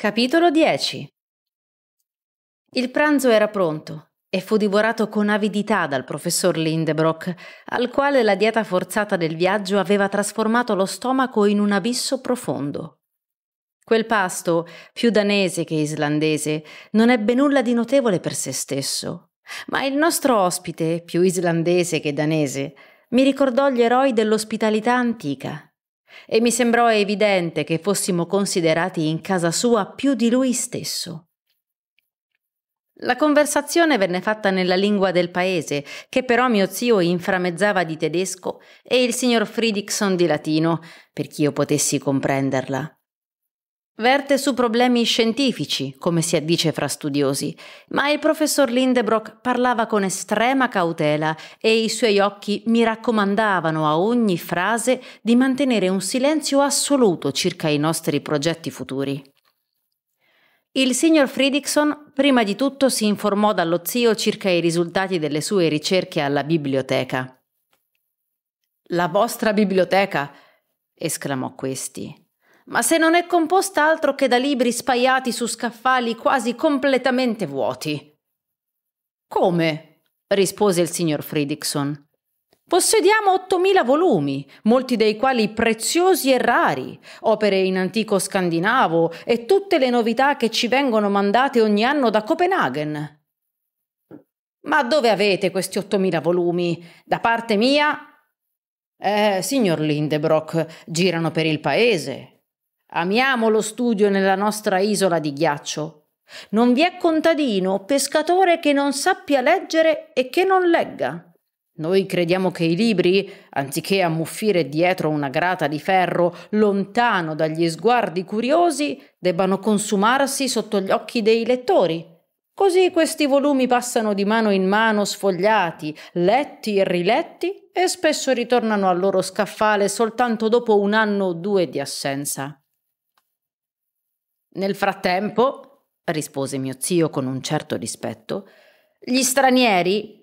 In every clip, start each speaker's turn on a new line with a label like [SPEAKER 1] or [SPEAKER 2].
[SPEAKER 1] Capitolo 10 Il pranzo era pronto e fu divorato con avidità dal professor Lindebrock, al quale la dieta forzata del viaggio aveva trasformato lo stomaco in un abisso profondo. Quel pasto, più danese che islandese, non ebbe nulla di notevole per se stesso, ma il nostro ospite, più islandese che danese, mi ricordò gli eroi dell'ospitalità antica e mi sembrò evidente che fossimo considerati in casa sua più di lui stesso. La conversazione venne fatta nella lingua del paese, che però mio zio inframezzava di tedesco e il signor Friedrichson di latino, perché io potessi comprenderla. Verte su problemi scientifici, come si addice fra studiosi, ma il professor Lindebrock parlava con estrema cautela e i suoi occhi mi raccomandavano a ogni frase di mantenere un silenzio assoluto circa i nostri progetti futuri. Il signor Fridrickson prima di tutto si informò dallo zio circa i risultati delle sue ricerche alla biblioteca. La vostra biblioteca! esclamò questi ma se non è composta altro che da libri spaiati su scaffali quasi completamente vuoti. Come? rispose il signor Fridrickson. Possediamo 8.000 volumi, molti dei quali preziosi e rari, opere in antico scandinavo e tutte le novità che ci vengono mandate ogni anno da Copenaghen. Ma dove avete questi 8.000 volumi? Da parte mia? Eh, signor Lindebrock, girano per il paese, Amiamo lo studio nella nostra isola di ghiaccio. Non vi è contadino o pescatore che non sappia leggere e che non legga. Noi crediamo che i libri, anziché ammuffire dietro una grata di ferro lontano dagli sguardi curiosi, debbano consumarsi sotto gli occhi dei lettori. Così questi volumi passano di mano in mano sfogliati, letti e riletti e spesso ritornano al loro scaffale soltanto dopo un anno o due di assenza. Nel frattempo, rispose mio zio con un certo rispetto, gli stranieri...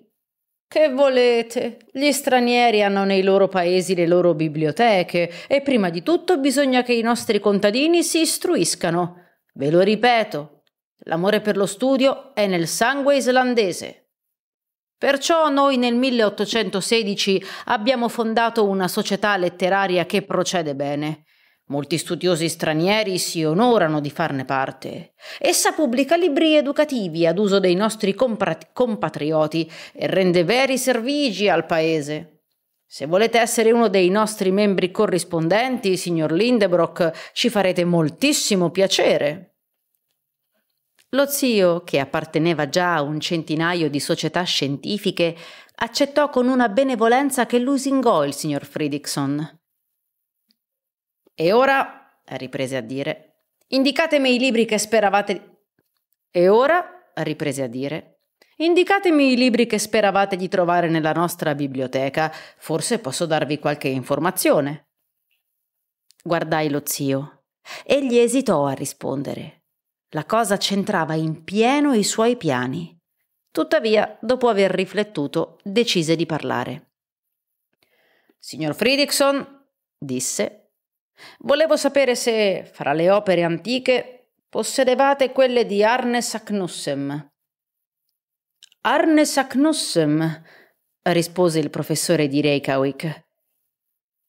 [SPEAKER 1] Che volete? Gli stranieri hanno nei loro paesi le loro biblioteche e prima di tutto bisogna che i nostri contadini si istruiscano. Ve lo ripeto, l'amore per lo studio è nel sangue islandese. Perciò noi nel 1816 abbiamo fondato una società letteraria che procede bene. Molti studiosi stranieri si onorano di farne parte. Essa pubblica libri educativi ad uso dei nostri compatrioti e rende veri servigi al paese. Se volete essere uno dei nostri membri corrispondenti, signor Lindebrock, ci farete moltissimo piacere. Lo zio, che apparteneva già a un centinaio di società scientifiche, accettò con una benevolenza che lusingò il signor Fredrickson, e ora, riprese a dire, indicatemi i libri che speravate... E ora, riprese a dire, indicatemi i libri che speravate di trovare nella nostra biblioteca, forse posso darvi qualche informazione. Guardai lo zio. Egli esitò a rispondere. La cosa centrava in pieno i suoi piani. Tuttavia, dopo aver riflettuto, decise di parlare. Signor Fridrickson, disse, Volevo sapere se, fra le opere antiche, possedevate quelle di Arne Acnussem. Arne Acnussem, rispose il professore di Reykjavik.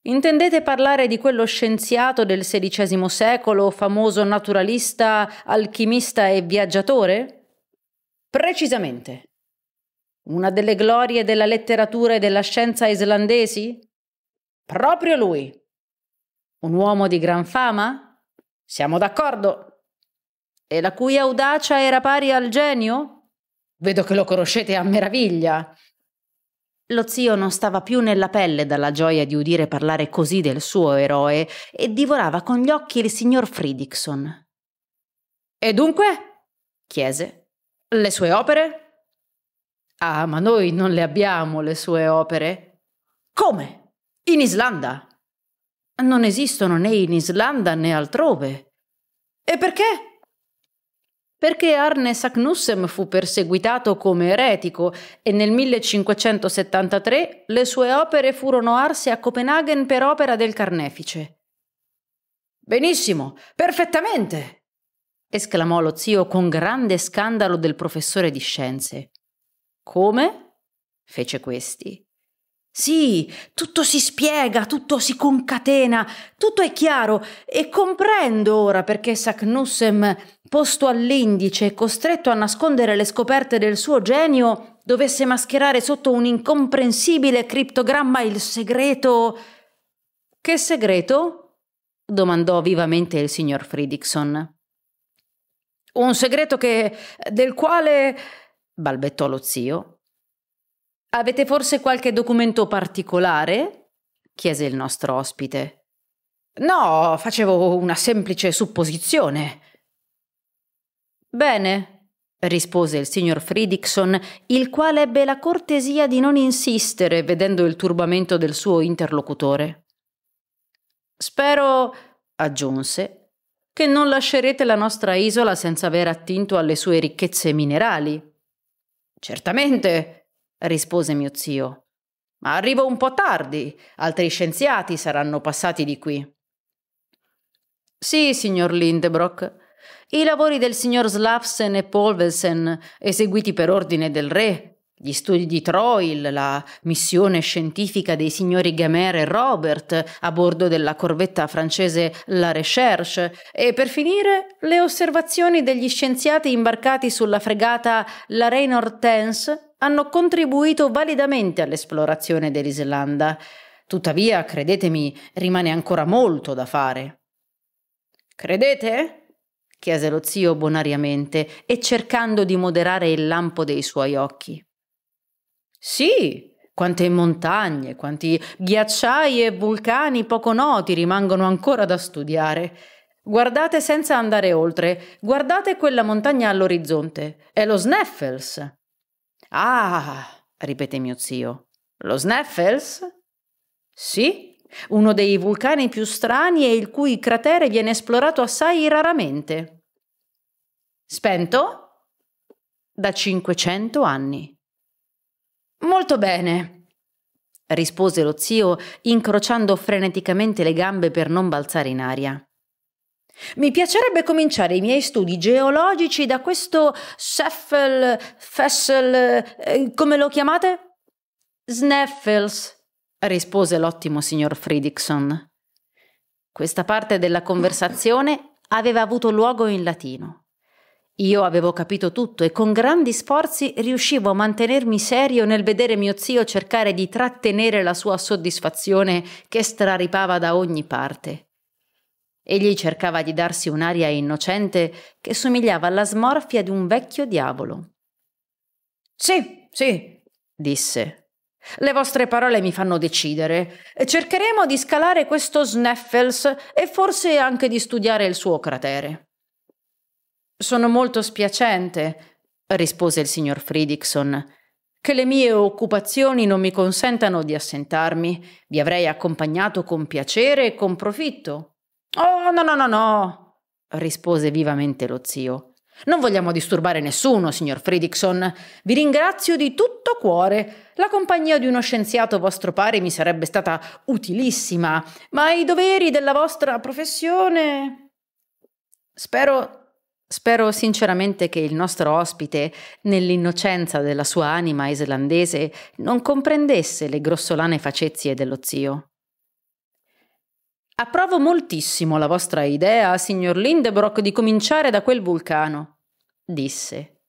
[SPEAKER 1] Intendete parlare di quello scienziato del XVI secolo, famoso naturalista, alchimista e viaggiatore? Precisamente. Una delle glorie della letteratura e della scienza islandesi? Proprio lui. Un uomo di gran fama? Siamo d'accordo. E la cui audacia era pari al genio? Vedo che lo conoscete a meraviglia. Lo zio non stava più nella pelle dalla gioia di udire parlare così del suo eroe e divorava con gli occhi il signor Fridixon. E dunque? chiese. Le sue opere? Ah, ma noi non le abbiamo le sue opere. Come? In Islanda? non esistono né in Islanda né altrove. E perché? Perché Arne Saknussem fu perseguitato come eretico e nel 1573 le sue opere furono arse a Copenaghen per opera del carnefice. Benissimo, perfettamente! esclamò lo zio con grande scandalo del professore di scienze. Come? fece questi. Sì, tutto si spiega, tutto si concatena, tutto è chiaro e comprendo ora perché Saknussem, posto all'indice e costretto a nascondere le scoperte del suo genio, dovesse mascherare sotto un incomprensibile criptogramma il segreto. Che segreto? domandò vivamente il signor Fridixon. Un segreto che. del quale. balbettò lo zio, Avete forse qualche documento particolare? chiese il nostro ospite. No, facevo una semplice supposizione. Bene, rispose il signor Fridrickson, il quale ebbe la cortesia di non insistere vedendo il turbamento del suo interlocutore. Spero, aggiunse, che non lascerete la nostra isola senza aver attinto alle sue ricchezze minerali. Certamente, rispose mio zio. Ma arrivo un po' tardi, altri scienziati saranno passati di qui. Sì, signor Lindebrock. I lavori del signor Slafsen e Polvesen, eseguiti per ordine del re, gli studi di Troil, la missione scientifica dei signori Gamer e Robert a bordo della corvetta francese La Recherche e per finire le osservazioni degli scienziati imbarcati sulla fregata La Reine Hortense hanno contribuito validamente all'esplorazione dell'Islanda. Tuttavia, credetemi, rimane ancora molto da fare. Credete? chiese lo zio bonariamente e cercando di moderare il lampo dei suoi occhi. Sì, quante montagne, quanti ghiacciai e vulcani poco noti rimangono ancora da studiare. Guardate senza andare oltre, guardate quella montagna all'orizzonte, è lo Sneffels. Ah, ripete mio zio. Lo Sneffels? Sì, uno dei vulcani più strani e il cui cratere viene esplorato assai raramente. Spento? Da 500 anni. Molto bene, rispose lo zio, incrociando freneticamente le gambe per non balzare in aria. Mi piacerebbe cominciare i miei studi geologici da questo Seffel, Fessel, eh, come lo chiamate? Sneffels, rispose l'ottimo signor Fridrickson. Questa parte della conversazione aveva avuto luogo in latino. Io avevo capito tutto e con grandi sforzi riuscivo a mantenermi serio nel vedere mio zio cercare di trattenere la sua soddisfazione che straripava da ogni parte. Egli cercava di darsi un'aria innocente che somigliava alla smorfia di un vecchio diavolo. Sì, sì, disse. Le vostre parole mi fanno decidere. Cercheremo di scalare questo Sneffels e forse anche di studiare il suo cratere. Sono molto spiacente, rispose il signor Fridrickson, che le mie occupazioni non mi consentano di assentarmi. Vi avrei accompagnato con piacere e con profitto. Oh, no, no, no, no, rispose vivamente lo zio. Non vogliamo disturbare nessuno, signor Fridrickson. Vi ringrazio di tutto cuore. La compagnia di uno scienziato vostro pare mi sarebbe stata utilissima, ma i doveri della vostra professione. Spero. Spero sinceramente che il nostro ospite, nell'innocenza della sua anima islandese, non comprendesse le grossolane facezie dello zio. Approvo moltissimo la vostra idea, signor Lindebrock, di cominciare da quel vulcano, disse.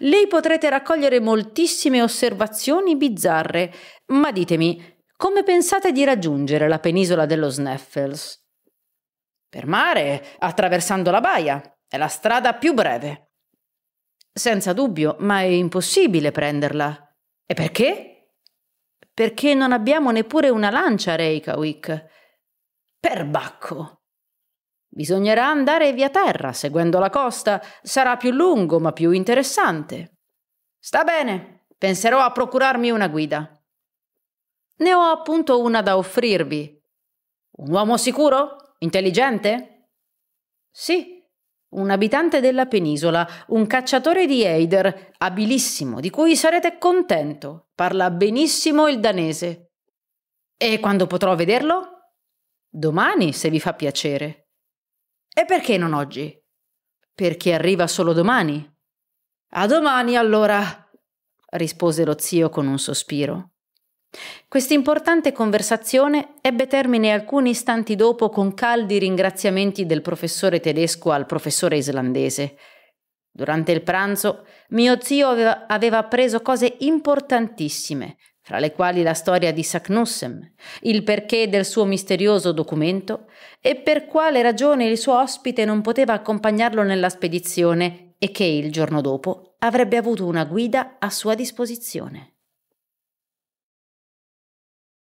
[SPEAKER 1] Lì potrete raccogliere moltissime osservazioni bizzarre, ma ditemi, come pensate di raggiungere la penisola dello Sneffels? Per mare, attraversando la baia. È la strada più breve. Senza dubbio, ma è impossibile prenderla. E perché? Perché non abbiamo neppure una lancia a Reykjavik. Perbacco! Bisognerà andare via terra, seguendo la costa. Sarà più lungo, ma più interessante. Sta bene, penserò a procurarmi una guida. Ne ho appunto una da offrirvi. Un uomo sicuro? Intelligente? Sì, un abitante della penisola, un cacciatore di Eider, abilissimo, di cui sarete contento. Parla benissimo il danese. E quando potrò vederlo? Domani, se vi fa piacere. E perché non oggi? Perché arriva solo domani. A domani allora, rispose lo zio con un sospiro. Quest'importante conversazione ebbe termine alcuni istanti dopo con caldi ringraziamenti del professore tedesco al professore islandese. Durante il pranzo mio zio aveva, appreso cose importantissime fra le quali la storia di Saknussem, il perché del suo misterioso documento e per quale ragione il suo ospite non poteva accompagnarlo nella spedizione e che il giorno dopo avrebbe avuto una guida a sua disposizione.